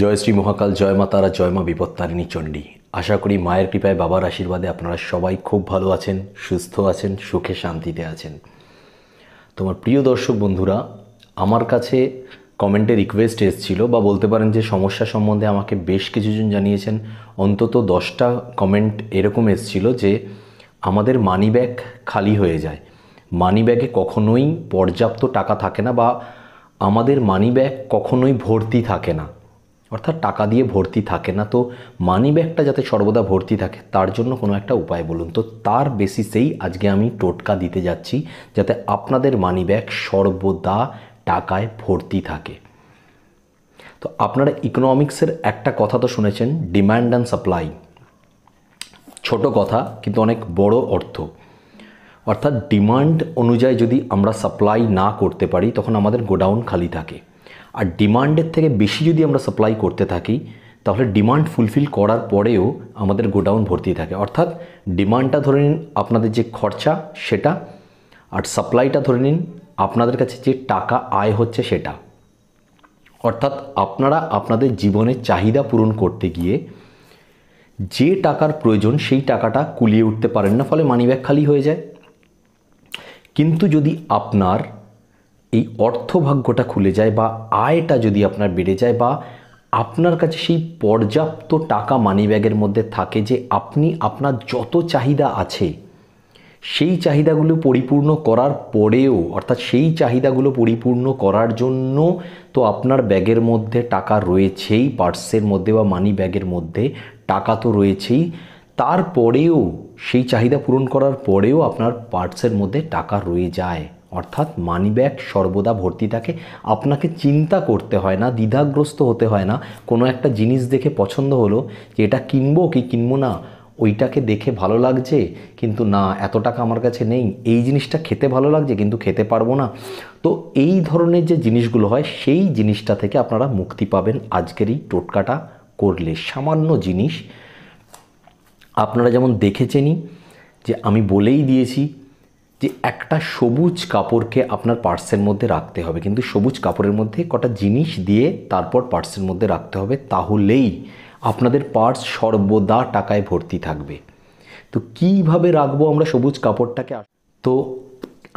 জয় শ্রী মহাকাল জয় মা তারা জয় মা বিপত্তারিণী চণ্ডী আশা করি মায়ের কৃপায় বাবার আশীর্বাদে আপনারা সবাই খুব ভালো আছেন সুস্থ আছেন সুখে শান্তিতে আছেন তোমার প্রিয় দর্শক বন্ধুরা আমার কাছে কমেন্টে রিকোয়েস্ট এসেছিল বা বলতে পারেন যে সমস্যা সম্বন্ধে আমাকে বেশ কিছুজন জানিয়েছেন অন্তত দশটা কমেন্ট এরকম এসেছিল যে আমাদের মানি ব্যাগ খালি হয়ে যায় মানি ব্যাগে কখনোই পর্যাপ্ত টাকা থাকে না বা আমাদের মানি ব্যাগ কখনোই ভর্তি থাকে না অর্থাৎ টাকা দিয়ে ভর্তি থাকে না তো মানি ব্যাগটা যাতে সর্বদা ভর্তি থাকে তার জন্য কোনো একটা উপায় বলুন তো তার বেসিসেই আজকে আমি টোটকা দিতে যাচ্ছি যাতে আপনাদের মানি ব্যাগ সর্বদা টাকায় ভর্তি থাকে তো আপনারা ইকোনমিক্সের একটা কথা তো শুনেছেন ডিম্যান্ড অ্যান্ড সাপ্লাই ছোট কথা কিন্তু অনেক বড় অর্থ অর্থাৎ ডিমান্ড অনুযায়ী যদি আমরা সাপ্লাই না করতে পারি তখন আমাদের গোডাউন খালি থাকে আর ডিমান্ডের থেকে বেশি যদি আমরা সাপ্লাই করতে থাকি তাহলে ডিমান্ড ফুলফিল করার পরেও আমাদের গোডাউন ভর্তি থাকে অর্থাৎ ডিমান্ডটা ধরে নিন আপনাদের যে খরচা সেটা আর সাপ্লাইটা ধরে নিন আপনাদের কাছে যে টাকা আয় হচ্ছে সেটা অর্থাৎ আপনারা আপনাদের জীবনের চাহিদা পূরণ করতে গিয়ে যে টাকার প্রয়োজন সেই টাকাটা কুলিয়ে উঠতে পারেন না ফলে মানিব্যাগ খালি হয়ে যায় কিন্তু যদি আপনার এই অর্থভাগ্যটা খুলে যায় বা আয়টা যদি আপনার বেড়ে যায় বা আপনার কাছে সেই পর্যাপ্ত টাকা মানি ব্যাগের মধ্যে থাকে যে আপনি আপনার যত চাহিদা আছে সেই চাহিদাগুলো পরিপূর্ণ করার পরেও অর্থাৎ সেই চাহিদাগুলো পরিপূর্ণ করার জন্য তো আপনার ব্যাগের মধ্যে টাকা রয়েছেই পার্সের মধ্যে বা মানি ব্যাগের মধ্যে টাকা তো রয়েছেই তারপরেও সেই চাহিদা পূরণ করার পরেও আপনার পার্টসের মধ্যে টাকা রয়ে যায় অর্থাৎ মানি ব্যাগ সর্বদা ভর্তি থাকে আপনাকে চিন্তা করতে হয় না দ্বিধাগ্রস্ত হতে হয় না কোনো একটা জিনিস দেখে পছন্দ হলো যে এটা কিনবো কি কিনবো না ওইটাকে দেখে ভালো লাগছে কিন্তু না এত টাকা আমার কাছে নেই এই জিনিসটা খেতে ভালো লাগছে কিন্তু খেতে পারবো না তো এই ধরনের যে জিনিসগুলো হয় সেই জিনিসটা থেকে আপনারা মুক্তি পাবেন আজকের এই টোটকাটা করলে সামান্য জিনিস আপনারা যেমন দেখেছেনই যে আমি বলেই দিয়েছি যে একটা সবুজ কাপড়কে আপনার পার্সের মধ্যে রাখতে হবে কিন্তু সবুজ কাপড়ের মধ্যে কটা জিনিস দিয়ে তারপর পার্সের মধ্যে রাখতে হবে তাহলেই আপনাদের পার্স সর্বদা টাকায় ভর্তি থাকবে তো কিভাবে রাখবো আমরা সবুজ কাপড়টাকে তো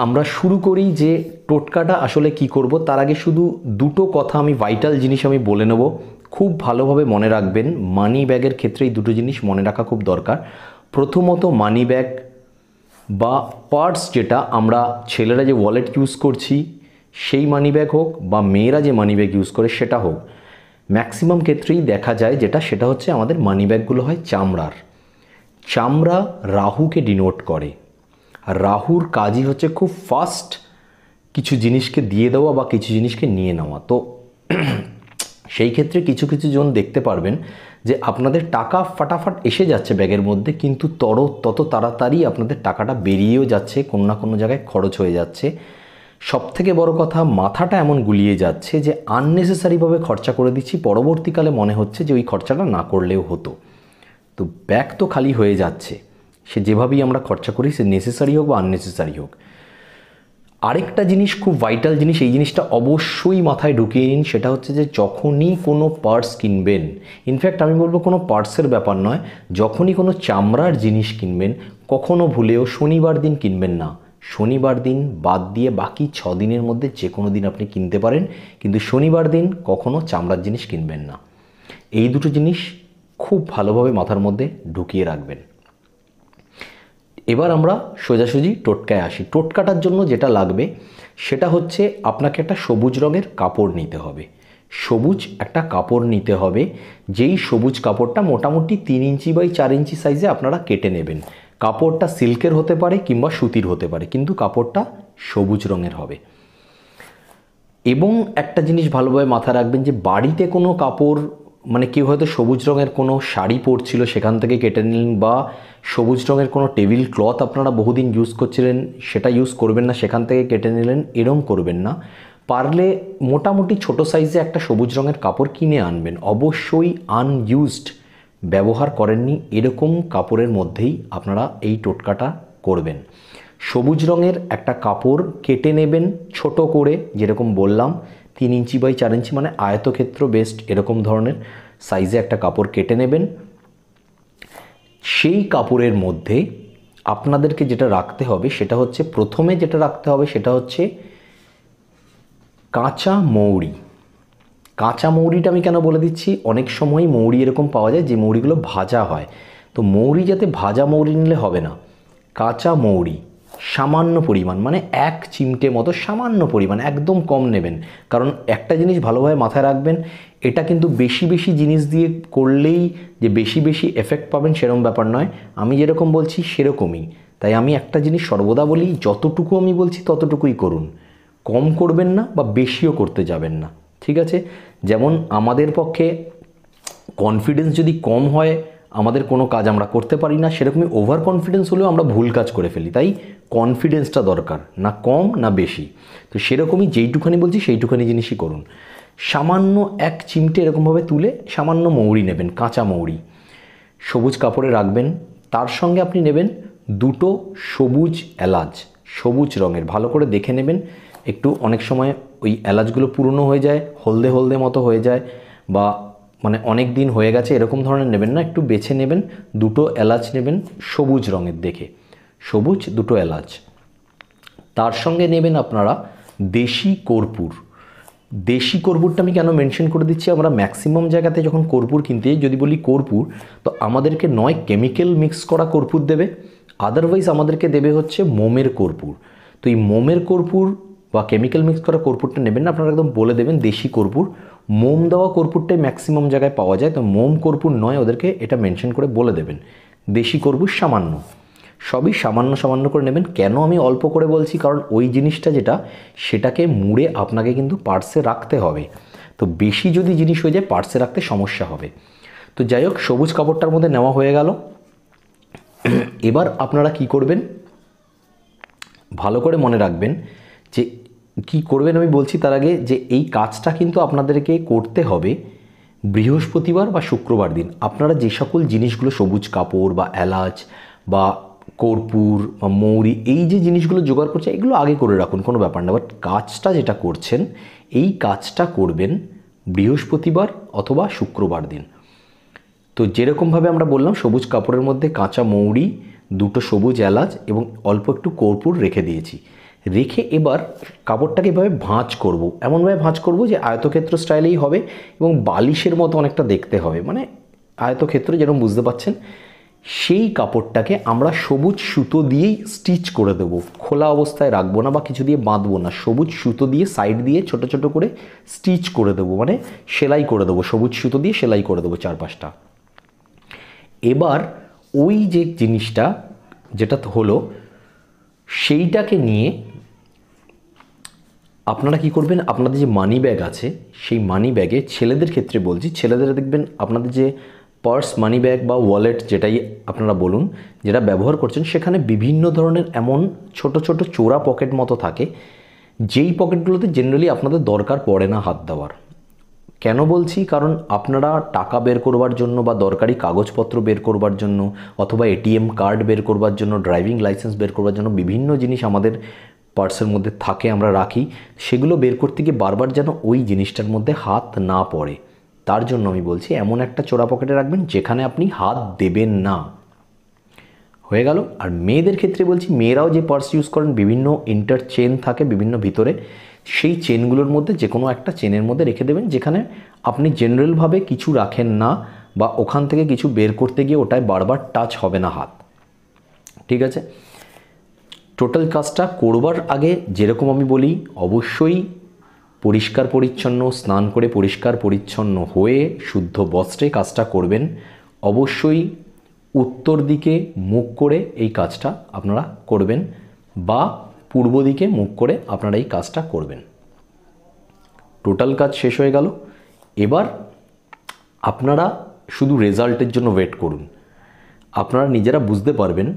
আমরা শুরু করি যে টোটকাটা আসলে কি করব তার আগে শুধু দুটো কথা আমি ভাইটাল জিনিস আমি বলে নেব খুব ভালোভাবে মনে রাখবেন মানি ব্যাগের ক্ষেত্রে এই দুটো জিনিস মনে রাখা খুব দরকার প্রথমত মানি ব্যাগ বা পার্টস যেটা আমরা ছেলেরা যে ওয়ালেট ইউজ করছি সেই মানি ব্যাগ হোক বা মেয়েরা যে মানি ব্যাগ ইউজ করে সেটা হোক ম্যাক্সিমাম ক্ষেত্রেই দেখা যায় যেটা সেটা হচ্ছে আমাদের মানি ব্যাগগুলো হয় চামড়ার চামড়া রাহুকে ডিনোট করে আর রাহুর কাজই হচ্ছে খুব ফাস্ট কিছু জিনিসকে দিয়ে দেওয়া বা কিছু জিনিসকে নিয়ে নেওয়া তো সেই ক্ষেত্রে কিছু কিছু জন দেখতে পারবেন যে আপনাদের টাকা ফাটাফাট এসে যাচ্ছে ব্যাগের মধ্যে কিন্তু তর তত তাড়াতাড়ি আপনাদের টাকাটা বেরিয়েও যাচ্ছে কোনো না কোনো জায়গায় খরচ হয়ে যাচ্ছে সবথেকে বড় কথা মাথাটা এমন গুলিয়ে যাচ্ছে যে আননেসেসারিভাবে খরচা করে দিচ্ছি পরবর্তীকালে মনে হচ্ছে যে ওই খরচাটা না করলেও হতো তো ব্যাগ তো খালি হয়ে যাচ্ছে সে যেভাবেই আমরা খরচা করি সে নেসেসারি হোক বা আননেসেসারি হোক আরেকটা জিনিস খুব ভাইটাল জিনিস এই জিনিসটা অবশ্যই মাথায় ঢুকিয়ে নিন সেটা হচ্ছে যে যখনই কোনো পার্স কিনবেন ইনফ্যাক্ট আমি বলবো কোনো পার্সের ব্যাপার নয় যখনই কোনো চামড়ার জিনিস কিনবেন কখনো ভুলেও শনিবার দিন কিনবেন না শনিবার দিন বাদ দিয়ে বাকি ছ দিনের মধ্যে যে কোনো দিন আপনি কিনতে পারেন কিন্তু শনিবার দিন কখনো চামড়ার জিনিস কিনবেন না এই দুটো জিনিস খুব ভালোভাবে মাথার মধ্যে ঢুকিয়ে রাখবেন এবার আমরা সোজাসুজি টোটকায় আসি টোটকাটার জন্য যেটা লাগবে সেটা হচ্ছে আপনাকে একটা সবুজ রঙের কাপড় নিতে হবে সবুজ একটা কাপড় নিতে হবে যেই সবুজ কাপড়টা মোটামুটি তিন ইঞ্চি বাই চার ইঞ্চি সাইজে আপনারা কেটে নেবেন কাপড়টা সিল্কের হতে পারে কিংবা সুতির হতে পারে কিন্তু কাপড়টা সবুজ রঙের হবে এবং একটা জিনিস ভালোভাবে মাথা রাখবেন যে বাড়িতে কোনো কাপড় মানে কেউ হয়তো সবুজ রঙের কোনো শাড়ি পরছিল সেখান থেকে কেটে নিলেন বা সবুজ রঙের কোনো টেবিল ক্লথ আপনারা বহুদিন ইউজ করছিলেন সেটা ইউজ করবেন না সেখান থেকে কেটে নিলেন এরম করবেন না পারলে মোটামুটি ছোট সাইজে একটা সবুজ রঙের কাপড় কিনে আনবেন অবশ্যই আনইউজড ব্যবহার করেননি এরকম কাপড়ের মধ্যেই আপনারা এই টোটকাটা করবেন সবুজ রঙের একটা কাপড় কেটে নেবেন ছোট করে যেরকম বললাম তিন ইঞ্চি বাই চার ইঞ্চি মানে আয়তক্ষেত্র বেস্ট এরকম ধরনের সাইজে একটা কাপড় কেটে নেবেন সেই কাপড়ের মধ্যে আপনাদেরকে যেটা রাখতে হবে সেটা হচ্ছে প্রথমে যেটা রাখতে হবে সেটা হচ্ছে কাঁচা মৌরি কাঁচা মৌরিটা আমি কেন বলে দিচ্ছি অনেক সময় মৌরি এরকম পাওয়া যায় যে মৌরিগুলো ভাজা হয় তো মৌরি যাতে ভাজা মৌরি নিলে হবে না কাঁচা মৌরি সামান্য পরিমাণ মানে এক চিমটে মতো সামান্য পরিমাণ একদম কম নেবেন কারণ একটা জিনিস ভালোভাবে মাথায় রাখবেন এটা কিন্তু বেশি বেশি জিনিস দিয়ে করলেই যে বেশি বেশি এফেক্ট পাবেন সেরকম ব্যাপার নয় আমি যেরকম বলছি সেরকমই তাই আমি একটা জিনিস সর্বদা বলি যতটুকু আমি বলছি ততটুকুই করুন কম করবেন না বা বেশিও করতে যাবেন না ঠিক আছে যেমন আমাদের পক্ষে কনফিডেন্স যদি কম হয় আমাদের কোনো কাজ আমরা করতে পারি না সেরকমই ওভার কনফিডেন্স হলেও আমরা ভুল কাজ করে ফেলি তাই কনফিডেন্সটা দরকার না কম না বেশি তো সেরকমই যেইটুখানি বলছি সেইটুখানি জিনিসই করুন সামান্য এক চিমটে এরকমভাবে তুলে সামান্য মৌরি নেবেন কাঁচা মৌরি সবুজ কাপড়ে রাখবেন তার সঙ্গে আপনি নেবেন দুটো সবুজ এলাচ সবুজ রঙের ভালো করে দেখে নেবেন একটু অনেক সময় ওই এলাচগুলো পুরনো হয়ে যায় হলদে হলদে মতো হয়ে যায় বা মানে অনেক দিন হয়ে গেছে এরকম ধরনের নেবেন না একটু বেছে নেবেন দুটো এলাচ নেবেন সবুজ রঙের দেখে সবুজ দুটো এলাচ তার সঙ্গে নেবেন আপনারা দেশি কর্পূর দেশি কর্পূরটা আমি কেন মেনশন করে দিচ্ছি আমরা ম্যাক্সিমাম জায়গাতে যখন কর্পূর কিনতে যদি বলি কর্পূর তো আমাদেরকে নয় কেমিক্যাল মিক্স করা কর্পূর দেবে আদারওয়াইজ আমাদেরকে দেবে হচ্ছে মোমের কর্পূর তো এই মোমের কর্পূর বা কেমিক্যাল মিক্স করা কর্পূরটা নেবেন না আপনারা একদম বলে দেবেন দেশি কর্পূর মোম দেওয়া কর্পূরটাই ম্যাক্সিমাম জায়গায় পাওয়া যায় তো মোম কর্পূর নয় ওদেরকে এটা মেনশন করে বলে দেবেন দেশি কর্পূর সামান্য সবই সামান্য সামান্য করে নেবেন কেন আমি অল্প করে বলছি কারণ ওই জিনিসটা যেটা সেটাকে মুড়ে আপনাকে কিন্তু পার্সে রাখতে হবে তো বেশি যদি জিনিস হয়ে যায় পার্সে রাখতে সমস্যা হবে তো যাই হোক সবুজ কাপড়টার মধ্যে নেওয়া হয়ে গেল এবার আপনারা কি করবেন ভালো করে মনে রাখবেন যে কি করবেন আমি বলছি তার আগে যে এই কাজটা কিন্তু আপনাদেরকে করতে হবে বৃহস্পতিবার বা শুক্রবার দিন আপনারা যে সকল জিনিসগুলো সবুজ কাপড় বা এলাচ বা কর্পূর বা মৌরি এই যে জিনিসগুলো জোগাড় করছে এগুলো আগে করে রাখুন কোনো ব্যাপার না বাট কাজটা যেটা করছেন এই কাজটা করবেন বৃহস্পতিবার অথবা শুক্রবার দিন তো যেরকমভাবে আমরা বললাম সবুজ কাপড়ের মধ্যে কাঁচা মৌরি দুটো সবুজ এলাচ এবং অল্প একটু কর্পূর রেখে দিয়েছি রেখে এবার কাপড়টাকে এভাবে ভাঁজ করব। এমনভাবে ভাঁজ করব যে আয়তক্ষেত্র স্টাইলেই হবে এবং বালিশের মতো অনেকটা দেখতে হবে মানে আয়তক্ষেত্র যেরকম বুঝতে পাচ্ছেন সেই কাপড়টাকে আমরা সবুজ সুতো দিয়েই স্টিচ করে দেব খোলা অবস্থায় রাখবো না বা কিছু দিয়ে বাঁধবো না সবুজ সুতো দিয়ে সাইড দিয়ে ছোট ছোট করে স্টিচ করে দেবো মানে সেলাই করে দেবো সবুজ সুতো দিয়ে সেলাই করে দেবো চারপাশটা এবার ওই যে জিনিসটা যেটা হলো সেইটাকে নিয়ে আপনারা কি করবেন আপনাদের যে মানি ব্যাগ আছে সেই মানি ব্যাগে ছেলেদের ক্ষেত্রে বলছি ছেলেদের দেখবেন আপনাদের যে পার্স মানি ব্যাগ বা ওয়ালেট যেটাই আপনারা বলুন যেটা ব্যবহার করছেন সেখানে বিভিন্ন ধরনের এমন ছোট ছোট চোরা পকেট মতো থাকে যেই পকেটগুলোতে জেনারেলি আপনাদের দরকার পড়ে না হাত দেওয়ার কেন বলছি কারণ আপনারা টাকা বের করবার জন্য বা দরকারি কাগজপত্র বের করবার জন্য অথবা এটিএম কার্ড বের করবার জন্য ড্রাইভিং লাইসেন্স বের করবার জন্য বিভিন্ন জিনিস আমাদের পার্সের মধ্যে থাকে আমরা রাখি সেগুলো বের করতে গিয়ে বারবার যেন ওই জিনিসটার মধ্যে হাত না পড়ে তার জন্য আমি বলছি এমন একটা চোরা পকেটে রাখবেন যেখানে আপনি হাত দেবেন না হয়ে গেল আর মেয়েদের ক্ষেত্রে বলছি মেয়েরাও যে পার্স ইউজ করেন বিভিন্ন ইন্টার চেন থাকে বিভিন্ন ভিতরে সেই চেনগুলোর মধ্যে যে কোনো একটা চেনের মধ্যে রেখে দেবেন যেখানে আপনি জেনারেলভাবে কিছু রাখেন না বা ওখান থেকে কিছু বের করতে গিয়ে ওটায় বারবার টাচ হবে না হাত ঠিক আছে টোটাল কাজটা করবার আগে যেরকম আমি বলি অবশ্যই পরিষ্কার পরিচ্ছন্ন স্নান করে পরিষ্কার পরিচ্ছন্ন হয়ে শুদ্ধ বস্ত্রে কাজটা করবেন অবশ্যই উত্তর দিকে মুখ করে এই কাজটা আপনারা করবেন বা পূর্ব দিকে মুখ করে আপনারা এই কাজটা করবেন টোটাল কাজ শেষ হয়ে গেল এবার আপনারা শুধু রেজাল্টের জন্য ওয়েট করুন আপনারা নিজেরা বুঝতে পারবেন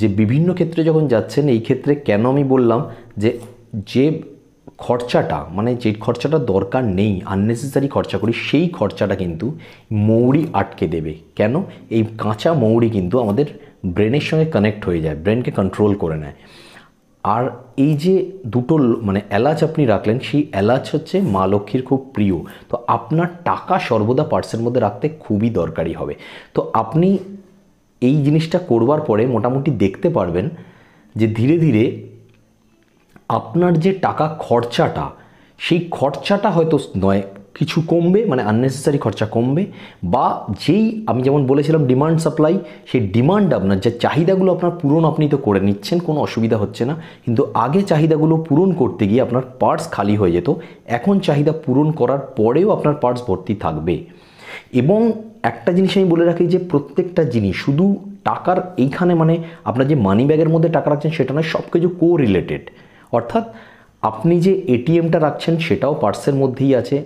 যে বিভিন্ন ক্ষেত্রে যখন যাচ্ছেন এই ক্ষেত্রে কেন আমি বললাম যে যে খরচাটা মানে যে খরচাটা দরকার নেই আননেসেসারি খরচা করি সেই খরচাটা কিন্তু মৌরি আটকে দেবে কেন এই কাঁচা মৌরি কিন্তু আমাদের ব্রেনের সঙ্গে কানেক্ট হয়ে যায় ব্রেনকে কন্ট্রোল করে নেয় আর এই যে দুটো মানে এলাচ আপনি রাখলেন সেই এলাচ হচ্ছে মা লক্ষ্মীর খুব প্রিয় তো আপনার টাকা সর্বদা পার্সের মধ্যে রাখতে খুবই দরকারি হবে তো আপনি এই জিনিসটা করবার পরে মোটামুটি দেখতে পারবেন যে ধীরে ধীরে আপনার যে টাকা খরচাটা সেই খরচাটা হয়তো নয় কিছু কমবে মানে আননেসেসারি খরচা কমবে বা যেই আমি যেমন বলেছিলাম ডিমান্ড সাপ্লাই সেই ডিমান্ড আপনার যে চাহিদাগুলো আপনার পূরণ আপনি তো করে নিচ্ছেন কোনো অসুবিধা হচ্ছে না কিন্তু আগে চাহিদাগুলো পূরণ করতে গিয়ে আপনার পার্স খালি হয়ে যেত এখন চাহিদা পূরণ করার পরেও আপনার পার্স ভর্তি থাকবে এবং একটা জিনিস আমি বলে রাখি যে প্রত্যেকটা জিনিস শুধু টাকার এইখানে মানে আপনার যে মানি ব্যাগের মধ্যে টাকা রাখছেন সেটা নয় সব কিছু কো রিলেটেড অর্থাৎ আপনি যে এটিএমটা রাখছেন সেটাও পার্সের মধ্যেই আছে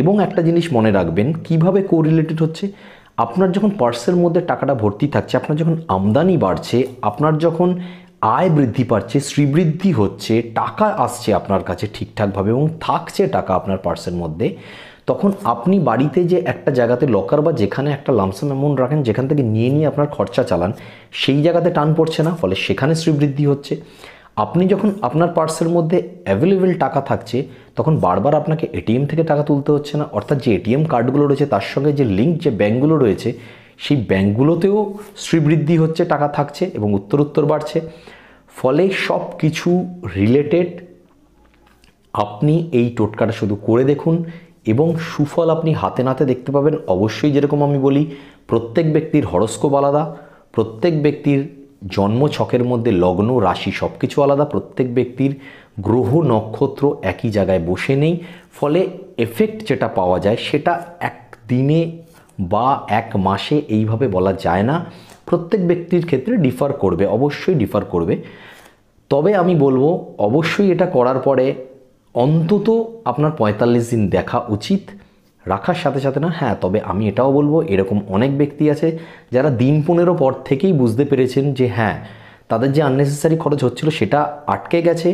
এবং একটা জিনিস মনে রাখবেন কিভাবে কো রিলেটেড হচ্ছে আপনার যখন পার্সের মধ্যে টাকাটা ভর্তি থাকছে আপনার যখন আমদানি বাড়ছে আপনার যখন আয় বৃদ্ধি পাচ্ছে শ্রীবৃদ্ধি হচ্ছে টাকা আসছে আপনার কাছে ঠিকঠাকভাবে এবং থাকছে টাকা আপনার পার্সের মধ্যে তখন আপনি বাড়িতে যে একটা জায়গাতে লকার বা যেখানে একটা লামসাম অ্যামাউন্ট রাখেন যেখান থেকে নিয়ে নিয়ে আপনার খরচা চালান সেই জায়গাতে টান পড়ছে না ফলে সেখানে শ্রীবৃদ্ধি হচ্ছে আপনি যখন আপনার পার্সের মধ্যে অ্যাভেলেবেল টাকা থাকছে তখন বারবার আপনাকে এটিএম থেকে টাকা তুলতে হচ্ছে না অর্থাৎ যে এটিএম কার্ডগুলো রয়েছে তার সঙ্গে যে লিঙ্ক যে ব্যাঙ্কগুলো রয়েছে সেই ব্যাঙ্কগুলোতেও শ্রীবৃদ্ধি হচ্ছে টাকা থাকছে এবং উত্তরোত্তর বাড়ছে ফলে সব কিছু রিলেটেড আপনি এই টোটকাটা শুধু করে দেখুন এবং সুফল আপনি হাতে নাতে দেখতে পাবেন অবশ্যই যেরকম আমি বলি প্রত্যেক ব্যক্তির হরস্কোপ আলাদা প্রত্যেক ব্যক্তির জন্ম ছকের মধ্যে লগ্ন রাশি সব কিছু আলাদা প্রত্যেক ব্যক্তির গ্রহ নক্ষত্র একই জায়গায় বসে নেই ফলে এফেক্ট যেটা পাওয়া যায় সেটা এক দিনে বা এক মাসে এইভাবে বলা যায় না প্রত্যেক ব্যক্তির ক্ষেত্রে ডিফার করবে অবশ্যই ডিফার করবে তবে আমি বলবো অবশ্যই এটা করার পরে অন্তত আপনার পঁয়তাল্লিশ দিন দেখা উচিত রাখার সাথে সাথে না হ্যাঁ তবে আমি এটাও বলবো এরকম অনেক ব্যক্তি আছে যারা দিন পনেরো পর থেকেই বুঝতে পেরেছেন যে হ্যাঁ তাদের যে আননেসেসারি খরচ হচ্ছিল সেটা আটকে গেছে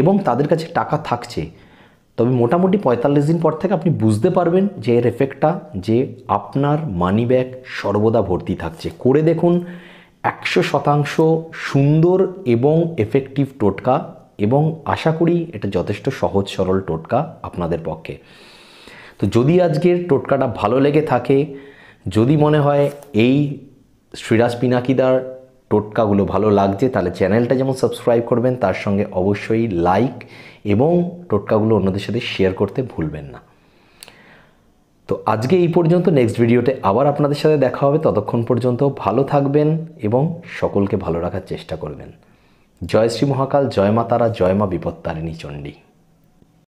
এবং তাদের কাছে টাকা থাকছে তবে মোটামুটি পঁয়তাল্লিশ দিন পর থেকে আপনি বুঝতে পারবেন যে এর এফেক্টটা যে আপনার মানি ব্যাগ সর্বদা ভর্তি থাকছে করে দেখুন একশো শতাংশ সুন্দর এবং এফেক্টিভ টোটকা এবং আশা করি এটা যথেষ্ট সহজ সরল টোটকা আপনাদের পক্ষে তো যদি আজকের টোটকাটা ভালো লেগে থাকে যদি মনে হয় এই শ্রীরাজ পিনাকিদার টোটকাগুলো ভালো লাগছে তাহলে চ্যানেলটা যেমন সাবস্ক্রাইব করবেন তার সঙ্গে অবশ্যই লাইক এবং টোটকাগুলো অন্যদের সাথে শেয়ার করতে ভুলবেন না তো আজকে এই পর্যন্ত নেক্সট ভিডিওতে আবার আপনাদের সাথে দেখা হবে ততক্ষণ পর্যন্ত ভালো থাকবেন এবং সকলকে ভালো রাখার চেষ্টা করবেন জয় শ্রী মহাকাল জয় মা তারা জয় মা বিপত্তারিণী চণ্ডী